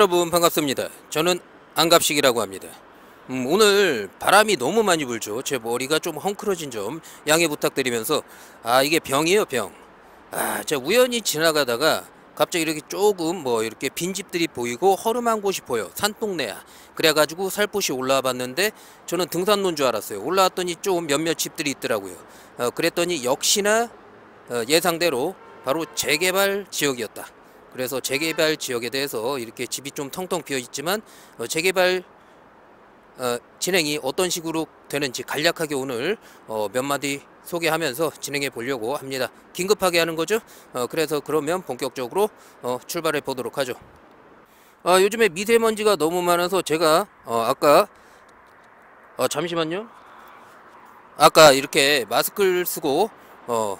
여러분 반갑습니다. 저는 안갑식이라고 합니다. 음, 오늘 바람이 너무 많이 불죠. 제 머리가 좀 헝클어진 점 양해 부탁드리면서 아 이게 병이에요 병. 아 제가 우연히 지나가다가 갑자기 이렇게 조금 뭐 이렇게 빈집들이 보이고 허름한 곳이 보여 산동네야. 그래가지고 살포시 올라와 봤는데 저는 등산로인 줄 알았어요. 올라왔더니 좀 몇몇 집들이 있더라고요. 어, 그랬더니 역시나 어, 예상대로 바로 재개발 지역이었다. 그래서 재개발 지역에 대해서 이렇게 집이 좀 텅텅 비어 있지만 어, 재개발 어, 진행이 어떤 식으로 되는지 간략하게 오늘 어, 몇 마디 소개하면서 진행해 보려고 합니다. 긴급하게 하는 거죠. 어, 그래서 그러면 본격적으로 어, 출발해 보도록 하죠. 아, 요즘에 미세먼지가 너무 많아서 제가 어, 아까 어, 잠시만요. 아까 이렇게 마스크를 쓰고 어,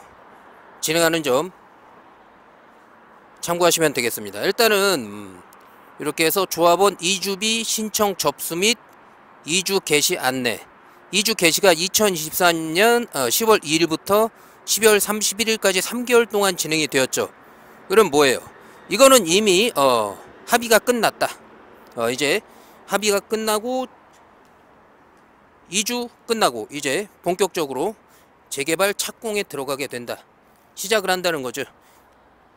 진행하는 점 참고하시면 되겠습니다. 일단은 음, 이렇게 해서 조합원 이주비 신청 접수 및 이주 개시 안내 이주 개시가 2024년 10월 어, 2일부터 12월 31일까지 3개월 동안 진행이 되었죠. 그럼 뭐예요? 이거는 이미 어, 합의가 끝났다. 어, 이제 합의가 끝나고 2주 끝나고 이제 본격적으로 재개발 착공에 들어가게 된다. 시작을 한다는 거죠.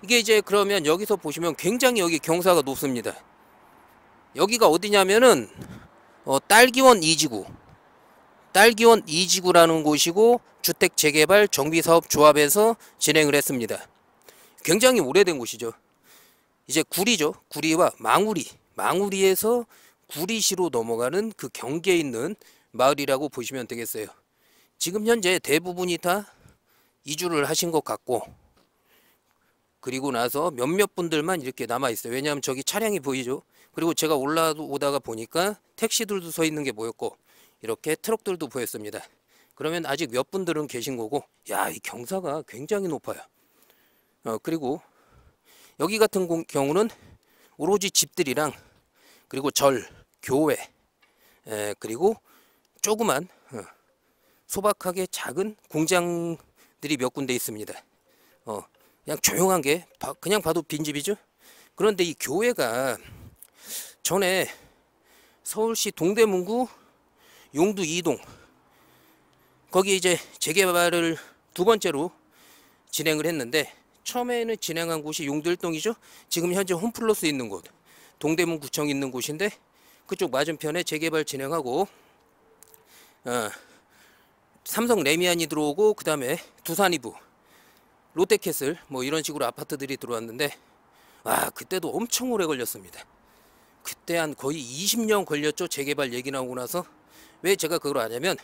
이게 이제 그러면 여기서 보시면 굉장히 여기 경사가 높습니다. 여기가 어디냐면은 어, 딸기원 이지구 딸기원 이지구라는 곳이고 주택 재개발 정비사업 조합에서 진행을 했습니다. 굉장히 오래된 곳이죠. 이제 구리죠. 구리와 망우리, 망우리에서 구리시로 넘어가는 그 경계에 있는 마을이라고 보시면 되겠어요. 지금 현재 대부분이 다 이주를 하신 것 같고 그리고 나서 몇몇 분들만 이렇게 남아있어요. 왜냐하면 저기 차량이 보이죠. 그리고 제가 올라오다가 보니까 택시들도 서 있는 게 보였고 이렇게 트럭들도 보였습니다. 그러면 아직 몇 분들은 계신 거고 야 이 경사가 굉장히 높아요. 어, 그리고 여기 같은 경우는 오로지 집들이랑 그리고 절, 교회 에, 그리고 조그만 어, 소박하게 작은 공장들이 몇 군데 있습니다. 어, 그냥 조용한 게 그냥 봐도 빈집이죠. 그런데 이 교회가 전에 서울시 동대문구 용두 2동 거기 이제 재개발을 두 번째로 진행을 했는데 처음에는 진행한 곳이 용두 1동이죠. 지금 현재 홈플러스 있는 곳 동대문구청 있는 곳인데 그쪽 맞은편에 재개발 진행하고 어, 삼성 레미안이 들어오고 그 다음에 두산이부 롯데캐슬 뭐 이런 식으로 아파트들이 들어왔는데 아 그때도 엄청 오래 걸렸습니다. 그때 한 거의 20년 걸렸죠. 재개발 얘기 나오고 나서 왜 제가 그걸 아냐면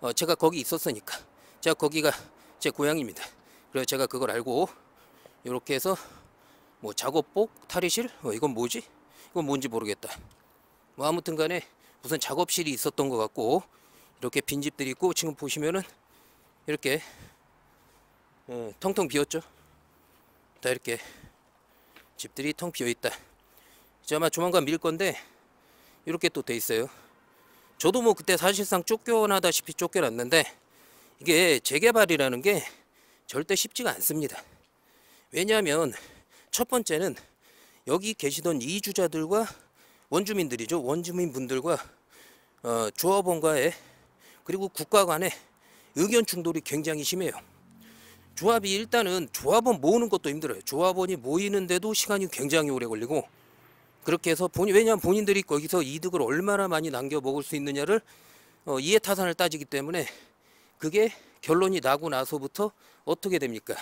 어, 제가 거기 있었으니까 제가 거기가 제 고향입니다. 그래서 제가 그걸 알고 이렇게 해서 뭐 작업복, 탈의실 어, 이건 뭐지? 이건 뭔지 모르겠다. 뭐 아무튼 간에 무슨 작업실이 있었던 것 같고 이렇게 빈집들이 있고 지금 보시면은 이렇게 예, 텅텅 비었죠 다 이렇게 집들이 텅 비어있다 이제 아마 조만간 밀 건데 이렇게 또 돼 있어요 저도 뭐 그때 사실상 쫓겨나다시피 쫓겨났는데 이게 재개발이라는 게 절대 쉽지가 않습니다 왜냐하면 첫 번째는 여기 계시던 이주자들과 원주민들이죠 원주민분들과 어, 조합원과의 그리고 국가 간의 의견 충돌이 굉장히 심해요 조합이 일단은 조합원 모으는 것도 힘들어요. 조합원이 모이는데도 시간이 굉장히 오래 걸리고 그렇게 해서 본 왜냐하면 본인들이 거기서 이득을 얼마나 많이 남겨 먹을 수 있느냐를 어, 이해타산을 따지기 때문에 그게 결론이 나고 나서부터 어떻게 됩니까?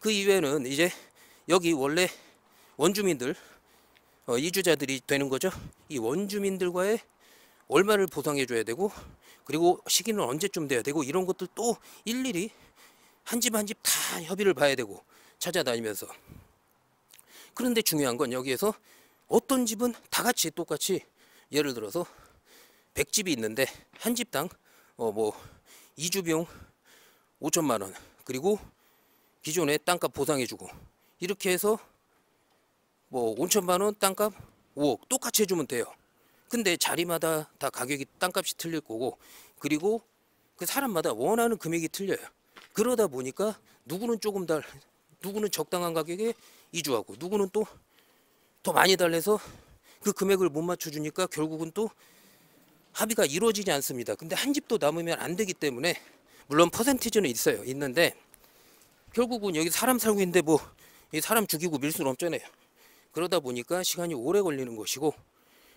그 이외에는 이제 여기 원래 원주민들 어, 이주자들이 되는 거죠. 이 원주민들과의 얼마를 보상해 줘야 되고 그리고 시기는 언제쯤 돼야 되고 이런 것들 또 일일이 한집한집다 협의를 봐야 되고 찾아다니면서 그런데 중요한 건 여기에서 어떤 집은 다 같이 똑같이 예를 들어서 100집이 있는데 한 집당 어 뭐 이주 비용 5천만 원 그리고 기존에 땅값 보상해주고 이렇게 해서 뭐 5천만 원 땅값 5억 똑같이 해주면 돼요. 근데 자리마다 다 가격이 땅값이 틀릴 거고 그리고 그 사람마다 원하는 금액이 틀려요. 그러다 보니까 누구는 조금 달, 누구는 적당한 가격에 이주하고 누구는 또 더 많이 달래서 그 금액을 못 맞춰주니까 결국은 또 합의가 이루어지지 않습니다. 근데 한 집도 남으면 안 되기 때문에 물론 퍼센티지는 있어요. 있는데 결국은 여기 사람 살고 있는데 뭐 사람 죽이고 밀 수는 없잖아요. 그러다 보니까 시간이 오래 걸리는 것이고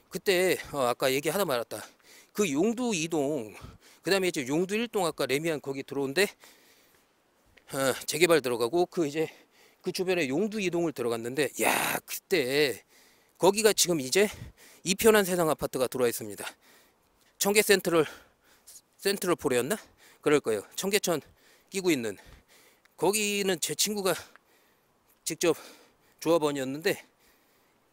그때 어 아까 얘기하다 말았다. 그 용두 이동 그다음에 이제 용두 일동 아까 레미안 거기 들어온데 어, 재개발 들어가고 그 이제 그 주변에 용두 이동을 들어갔는데 야 그때 거기가 지금 이제 이편한 세상 아파트가 들어와 있습니다. 청계 센트럴 센트럴 포레였나 그럴 거예요. 청계천 끼고 있는 거기는 제 친구가 직접 조합원이었는데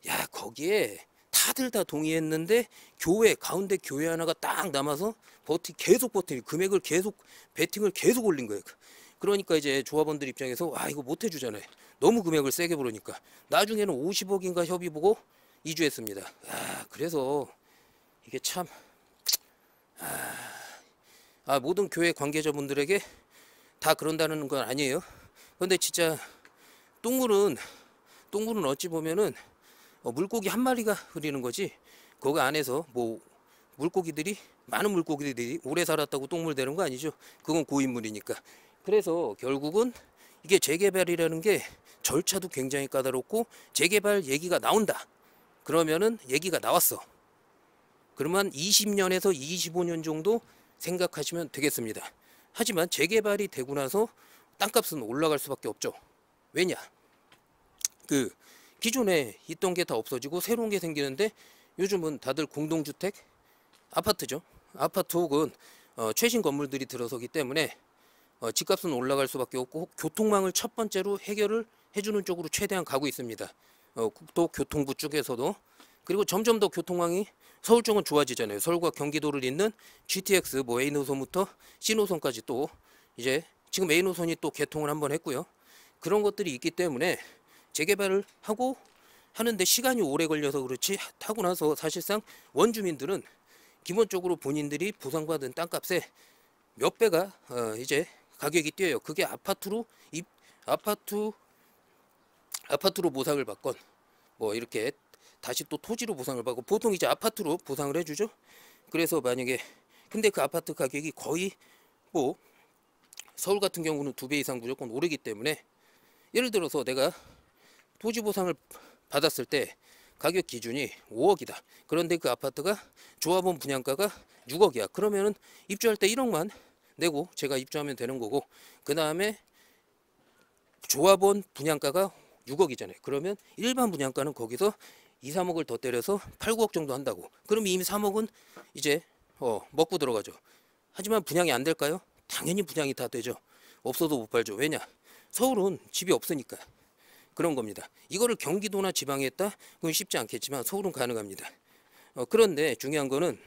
야 거기에 다들 다 동의했는데 교회 가운데 교회 하나가 딱 남아서 버티 계속 버티 금액을 계속 배팅을 계속 올린 거예요. 그러니까 이제 조합원들 입장에서 아 이거 못 해주잖아요. 너무 금액을 세게 부르니까 나중에는 50억인가 협의 보고 이주했습니다. 아 그래서 이게 참 아, 아, 모든 교회 관계자분들에게 다 그런다는 건 아니에요. 근데 진짜 똥물은 똥물은 어찌 보면은 어, 물고기 한 마리가 흐리는 거지 거기 안에서 뭐 물고기들이 많은 물고기들이 오래 살았다고 똥물 되는 거 아니죠 그건 고인물이니까 그래서 결국은 이게 재개발이라는 게 절차도 굉장히 까다롭고 재개발 얘기가 나온다. 그러면은 얘기가 나왔어. 그러면 20년에서 25년 정도 생각하시면 되겠습니다. 하지만 재개발이 되고 나서 땅값은 올라갈 수밖에 없죠. 왜냐? 그 기존에 있던 게 다 없어지고 새로운 게 생기는데 요즘은 다들 공동주택 아파트죠. 아파트 혹은 어, 최신 건물들이 들어서기 때문에 어, 집값은 올라갈 수밖에 없고 교통망을 첫 번째로 해결을 해주는 쪽으로 최대한 가고 있습니다. 어, 또 교통부 쪽에서도 그리고 점점 더 교통망이 서울 쪽은 좋아지잖아요. 서울과 경기도를 잇는 GTX 뭐 A 노선부터 C 노선까지 또 이제 지금 A 노선이 또 개통을 한 번 했고요. 그런 것들이 있기 때문에 재개발을 하고 하는데 시간이 오래 걸려서 그렇지 타고 나서 사실상 원주민들은 기본적으로 본인들이 보상받은 땅값에 몇 배가 어 이제 가격이 뛰어요. 그게 아파트로 입 아파트 아파트로 보상을 받건 뭐 이렇게 다시 또 토지로 보상을 받고 보통 이제 아파트로 보상을 해주죠. 그래서 만약에 근데 그 아파트 가격이 거의 뭐 서울 같은 경우는 두 배 이상 무조건 오르기 때문에 예를 들어서 내가 토지 보상을 받았을 때 가격 기준이 5억이다. 그런데 그 아파트가 조합원 분양가가 6억이야. 그러면은 입주할 때 1억만 내고 제가 입주하면 되는 거고 그 다음에 조합원 분양가가 6억이잖아요. 그러면 일반 분양가는 거기서 2, 3억을 더 때려서 8, 9억 정도 한다고. 그럼 이미 3억은 이제 어, 먹고 들어가죠. 하지만 분양이 안 될까요? 당연히 분양이 다 되죠. 없어도 못 팔죠. 왜냐? 서울은 집이 없으니까. 그런 겁니다. 이거를 경기도나 지방에 했다? 그건 쉽지 않겠지만 서울은 가능합니다. 어, 그런데 중요한 거는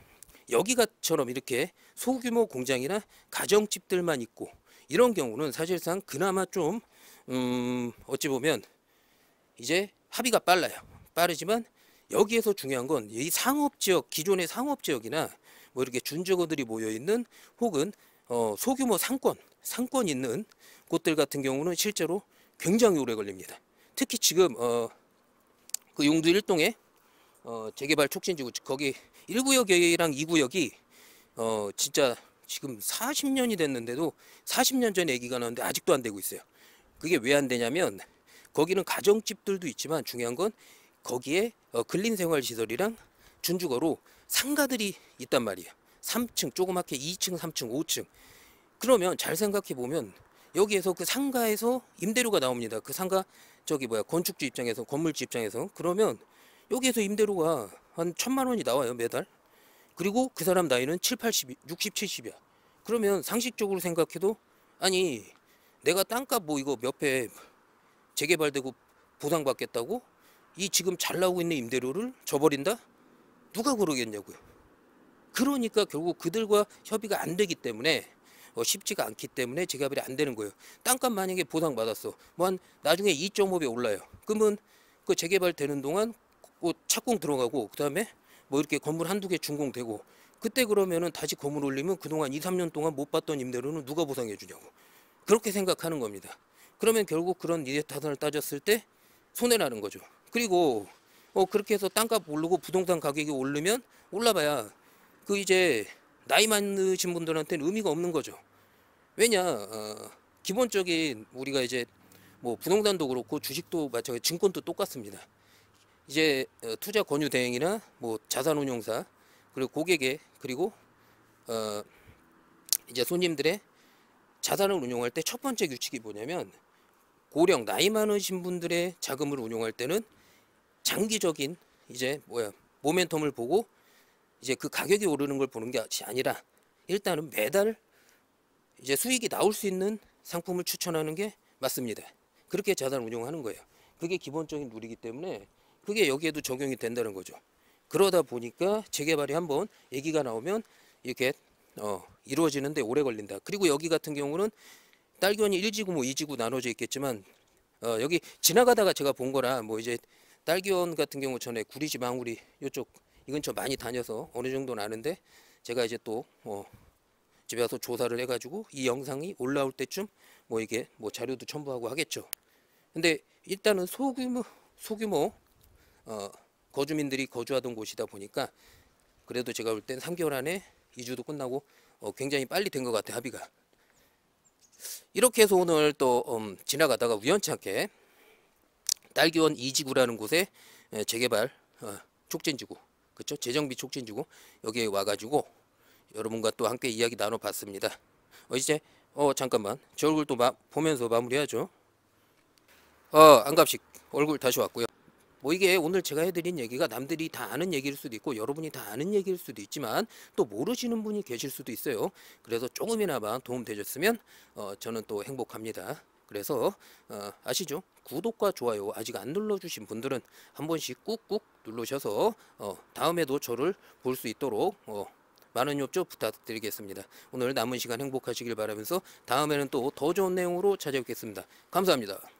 여기가처럼 이렇게 소규모 공장이나 가정집들만 있고 이런 경우는 사실상 그나마 좀 음, 어찌 보면 이제 합의가 빨라요. 빠르지만 여기에서 중요한 건 이 상업지역 기존의 상업지역이나 뭐 이렇게 준저거들이 모여있는 혹은 어, 소규모 상권 상권 있는 곳들 같은 경우는 실제로 굉장히 오래 걸립니다. 특히 지금 어, 그 용두 일동에 어, 재개발 촉진지구 거기 1구역이랑 2구역이 어 진짜 지금 40년이 됐는데도 40년 전에 얘기가 나왔는데 아직도 안 되고 있어요. 그게 왜 안 되냐면 거기는 가정집들도 있지만 중요한 건 거기에 어, 근린생활시설이랑 준주거로 상가들이 있단 말이에요. 3층 조그맣게 2층, 3층, 5층. 그러면 잘 생각해 보면 여기에서 그 상가에서 임대료가 나옵니다. 그 상가 저기 뭐야 건축주 입장에서 건물주 입장에서 그러면 여기에서 임대료가 한 천만 원이 나와요 매달 그리고 그 사람 나이는 7, 80, 60, 70이야 그러면 상식적으로 생각해도 아니 내가 땅값 뭐 이거 몇배 재개발되고 보상받겠다고 이 지금 잘 나오고 있는 임대료를 저버린다? 누가 그러겠냐고요 그러니까 결국 그들과 협의가 안 되기 때문에 어, 쉽지가 않기 때문에 재개발이 안 되는 거예요. 땅값 만약에 보상받았어. 뭐 한 나중에 2.5배 올라요. 그러면 그 재개발 되는 동안 자꾸 착공 들어가고 그 다음에 뭐 이렇게 건물 한두 개 준공되고 그때 그러면은 다시 건물 올리면 그동안 2, 3년 동안 못 봤던 임대료는 누가 보상해 주냐고 그렇게 생각하는 겁니다. 그러면 결국 그런 이해 타산을 따졌을 때 손해나는 거죠. 그리고 어 그렇게 해서 땅값 오르고 부동산 가격이 오르면 올라봐야 그 이제 나이 많으신 분들한테는 의미가 없는 거죠. 왜냐 어, 기본적인 우리가 이제 뭐 부동산도 그렇고 주식도 마찬가지 증권도 똑같습니다. 이제 어, 투자 권유 대행이나 뭐 자산운용사 그리고 고객의 그리고 어 이제 손님들의 자산을 운용할 때 첫 번째 규칙이 뭐냐면 고령 나이 많으신 분들의 자금을 운용할 때는 장기적인 이제 뭐야 모멘텀을 보고 이제 그 가격이 오르는 걸 보는 게 아니라 일단은 매달 이제 수익이 나올 수 있는 상품을 추천하는 게 맞습니다. 그렇게 자산 운용하는 거예요. 그게 기본적인 룰이기 때문에 그게 여기에도 적용이 된다는 거죠. 그러다 보니까 재개발이 한번 얘기가 나오면 이렇게 어, 이루어지는데 오래 걸린다. 그리고 여기 같은 경우는 딸기원이 1지구 뭐 2지구 나눠져 있겠지만 어, 여기 지나가다가 제가 본 거라 뭐 이제 딸기원 같은 경우 전에 구리지 망우리 이쪽 이 근처 많이 다녀서 어느 정도는 아는데 제가 이제 또 어, 집에 와서 조사를 해가지고 이 영상이 올라올 때쯤 뭐 이게 뭐 자료도 첨부하고 하겠죠. 근데 일단은 소규모 소규모 어, 거주민들이 거주하던 곳이다 보니까 그래도 제가 볼 땐 3개월 안에 이주도 끝나고 어, 굉장히 빨리 된 것 같아요 합의가 이렇게 해서 오늘 또 음, 지나가다가 우연치않게 딸기원 이지구라는 곳에 예, 재개발 어, 촉진지구 그쵸 재정비 촉진지구 여기에 와가지고 여러분과 또 함께 이야기 나눠봤습니다 어, 이제 어 잠깐만 제 얼굴 도 마, 보면서 마무리하죠 어 안갑식 얼굴 다시 왔고요 뭐 이게 오늘 제가 해드린 얘기가 남들이 다 아는 얘기일 수도 있고 여러분이 다 아는 얘기일 수도 있지만 또 모르시는 분이 계실 수도 있어요. 그래서 조금이나마 도움 되셨으면 어, 저는 또 행복합니다. 그래서 어, 아시죠? 구독과 좋아요 아직 안 눌러주신 분들은 한 번씩 꾹꾹 눌러셔서 어, 다음에도 저를 볼 수 있도록 어, 많은 협조 부탁드리겠습니다. 오늘 남은 시간 행복하시길 바라면서 다음에는 또 더 좋은 내용으로 찾아뵙겠습니다. 감사합니다.